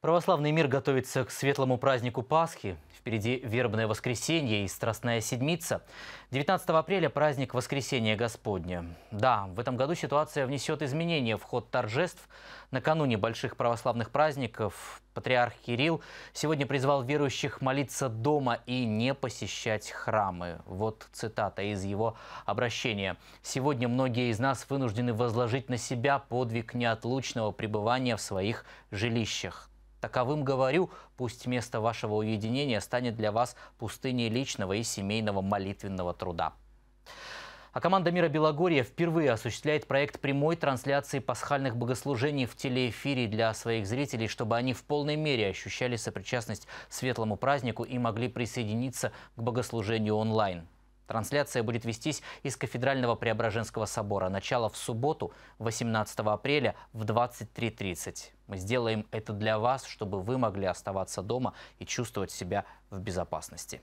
Православный мир готовится к светлому празднику Пасхи. Впереди вербное воскресенье и страстная седмица. 19 апреля праздник Воскресения Господня. Да, в этом году ситуация внесет изменения в ход торжеств. Накануне больших православных праздников патриарх Кирилл сегодня призвал верующих молиться дома и не посещать храмы. Вот цитата из его обращения. «Сегодня многие из нас вынуждены возложить на себя подвиг неотлучного пребывания в своих жилищах. Таковым говорю, пусть место вашего уединения станет для вас пустыней личного и семейного молитвенного труда. А команда «Мира Белогорья» впервые осуществляет проект прямой трансляции пасхальных богослужений в телеэфире для своих зрителей, чтобы они в полной мере ощущали сопричастность к светлому празднику и могли присоединиться к богослужению онлайн. Трансляция будет вестись из Кафедрального Преображенского собора. Начало в субботу, 18 апреля в 23.30. Мы сделаем это для вас, чтобы вы могли оставаться дома и чувствовать себя в безопасности.